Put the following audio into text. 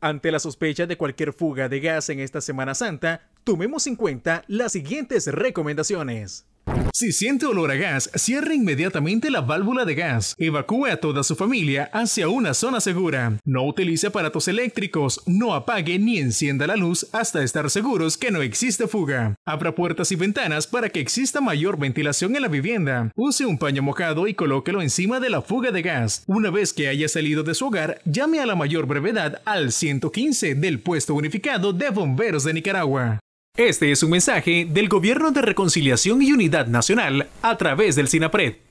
Ante la sospecha de cualquier fuga de gas en esta Semana Santa, tomemos en cuenta las siguientes recomendaciones. Si siente olor a gas, cierre inmediatamente la válvula de gas. Evacúe a toda su familia hacia una zona segura. No utilice aparatos eléctricos, no apague ni encienda la luz hasta estar seguros que no existe fuga. Abra puertas y ventanas para que exista mayor ventilación en la vivienda. Use un paño mojado y colóquelo encima de la fuga de gas. Una vez que haya salido de su hogar, llame a la mayor brevedad al 115 del puesto unificado de bomberos de Nicaragua. Este es un mensaje del Gobierno de Reconciliación y Unidad Nacional a través del SINAPRED.